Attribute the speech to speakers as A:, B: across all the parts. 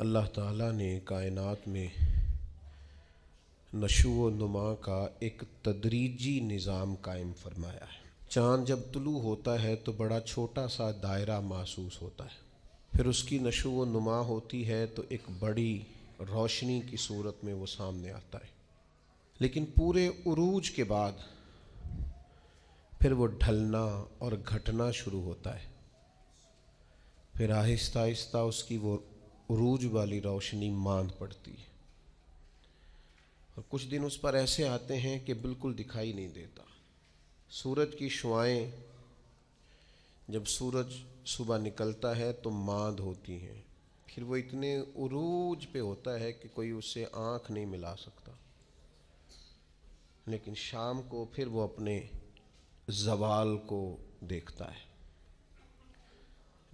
A: अल्लाह ताला ने कायनात में नशो नुमा का एक तदरीजी निज़ाम कायम फरमाया है चाँद जब तुलू होता है तो बड़ा छोटा सा दायरा महसूस होता है फिर उसकी नशो नुमा होती है तो एक बड़ी रोशनी की सूरत में वो सामने आता है लेकिन पूरे उरूज के बाद फिर वो ढलना और घटना शुरू होता है फिर आहिस्ता आहिस्ता उसकी वो रूज वाली रोशनी मांद पड़ती है और कुछ दिन उस पर ऐसे आते हैं कि बिल्कुल दिखाई नहीं देता सूरज की शुआएँ जब सूरज सुबह निकलता है तो मांद होती हैं फिर वो इतने उरूज पे होता है कि कोई उससे आंख नहीं मिला सकता लेकिन शाम को फिर वो अपने जवाल को देखता है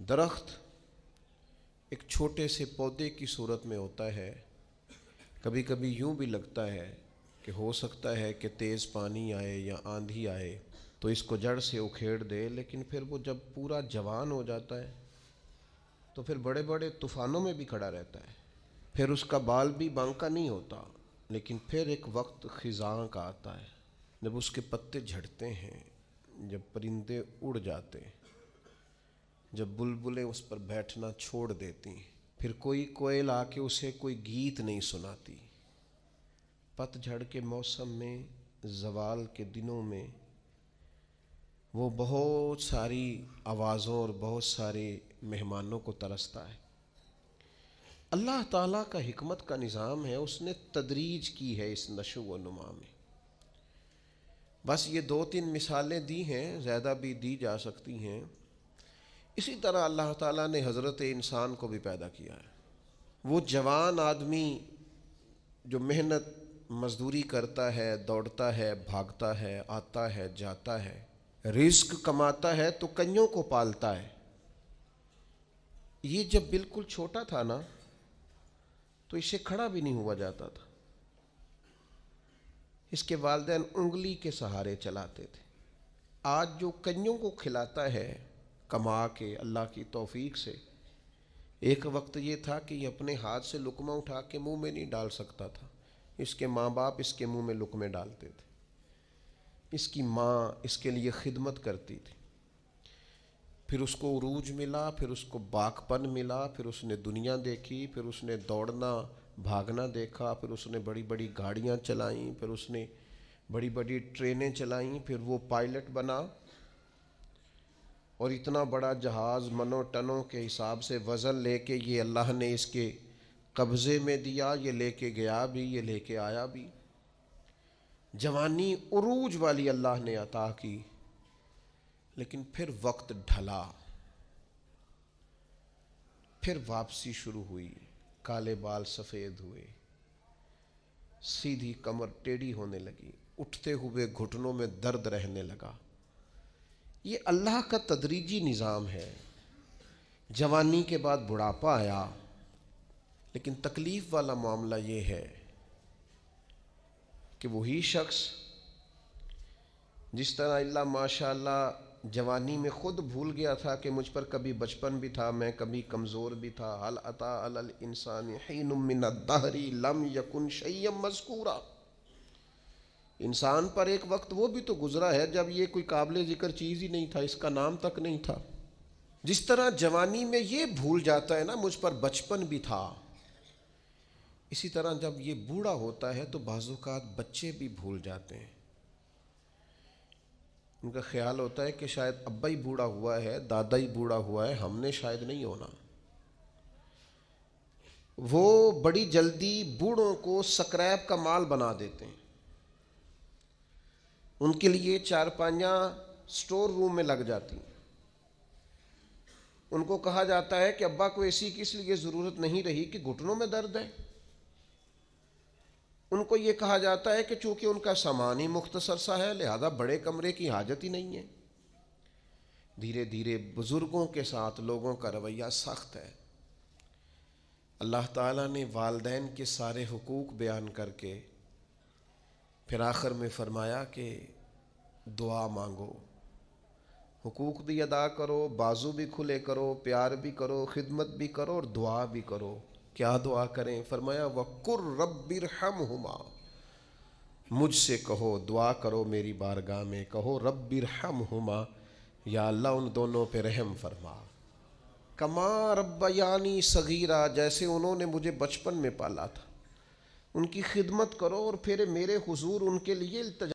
A: दरख्त एक छोटे से पौधे की सूरत में होता है कभी कभी यूं भी लगता है कि हो सकता है कि तेज़ पानी आए या आंधी आए तो इसको जड़ से उखेड़ दे लेकिन फिर वो जब पूरा जवान हो जाता है तो फिर बड़े बड़े तूफ़ानों में भी खड़ा रहता है फिर उसका बाल भी बांका नहीं होता लेकिन फिर एक वक्त ख़ज़ाँ का आता है जब उसके पत्ते झड़ते हैं जब परिंदे उड़ जाते हैं जब बुलबुलें उस पर बैठना छोड़ देती फिर कोई कोयल आके उसे कोई गीत नहीं सुनाती पतझड़ के मौसम में जवाल के दिनों में वो बहुत सारी आवाज़ों और बहुत सारे मेहमानों को तरसता है अल्लाह ताला का हमत का निज़ाम है उसने तदरीज की है इस नशो व नुमा में बस ये दो तीन मिसालें दी हैं ज़्यादा भी दी जा सकती हैं इसी तरह अल्लाह ताला ने हज़रत इंसान को भी पैदा किया है वो जवान आदमी जो मेहनत मजदूरी करता है दौड़ता है भागता है आता है जाता है रिस्क कमाता है तो कईयों को पालता है ये जब बिल्कुल छोटा था ना तो इसे खड़ा भी नहीं हुआ जाता था इसके वालदेन उंगली के सहारे चलाते थे आज जो कईयों को खिलाता है कमा के अल्लाह की तौफीक से एक वक्त ये था कि अपने हाथ से लुकमा उठा के मुंह में नहीं डाल सकता था इसके माँ बाप इसके मुंह में लुकमे डालते थे इसकी माँ इसके लिए खिदमत करती थी फिर उसको उरूज मिला फिर उसको बाकपन मिला फिर उसने दुनिया देखी फिर उसने दौड़ना भागना देखा फिर उसने बड़ी बड़ी गाड़ियाँ चलाईं फिर उसने बड़ी बड़ी ट्रेनें चलाईं फिर वो पायलट बना और इतना बड़ा जहाज़ मनो टनों के हिसाब से वज़न लेके ये अल्लाह ने इसके कब्ज़े में दिया ये लेके गया भी ये लेके आया भी जवानी उरूज वाली अल्लाह ने अता की लेकिन फिर वक्त ढला फिर वापसी शुरू हुई काले बाल सफ़ेद हुए सीधी कमर टेढ़ी होने लगी उठते हुए घुटनों में दर्द रहने लगा ये अल्लाह का तदरीजी निज़ाम है जवानी के बाद बुढ़ापा आया लेकिन तकलीफ़ वाला मामला ये है कि वही शख्स जिस तरह अल्लाह माशा जवानी में ख़ुद भूल गया था कि मुझ पर कभी बचपन भी था मैं कभी कमज़ोर भी था अल अता अल इंसान मिन दहरी लम यकुन शैम मजकूरा इंसान पर एक वक्त वो भी तो गुजरा है जब ये कोई काबिल ज़िक्र चीज़ ही नहीं था इसका नाम तक नहीं था जिस तरह जवानी में ये भूल जाता है ना मुझ पर बचपन भी था इसी तरह जब ये बूढ़ा होता है तो बाजूकात बच्चे भी भूल जाते हैं उनका ख्याल होता है कि शायद अब्बा ही बूढ़ा हुआ है दादा ही बूढ़ा हुआ है हमने शायद नहीं होना वो बड़ी जल्दी बूढ़ों को सक्रैप का माल बना देते हैं उनके लिए चार पाँचा स्टोर रूम में लग जाती हैं उनको कहा जाता है कि अब्बा को ऐसी किस लिए ज़रूरत नहीं रही कि घुटनों में दर्द है उनको ये कहा जाता है कि चूंकि उनका सामान ही मुख्तसर सा है लिहाजा बड़े कमरे की हाजत ही नहीं है धीरे धीरे बुज़ुर्गों के साथ लोगों का रवैया सख्त है अल्लाह ताला ने वालदेन के सारे हकूक़ बयान करके फिर आखिर में फरमाया कि दुआ मांगो हुकूक भी अदा करो बाजू भी खुले करो प्यार भी करो खिदमत भी करो और दुआ भी करो क्या दुआ करें फरमाया वक्र रब्बिर हम हुमा मुझसे कहो दुआ करो मेरी बारगाह में कहो रब्बिर हम हुमा या अल्लाह उन दोनों पे रहम फरमा कमा रब्बयानी सगीरा जैसे उन्होंने मुझे बचपन में पाला था उनकी खिदमत करो और फिर मेरे हुजूर उनके लिए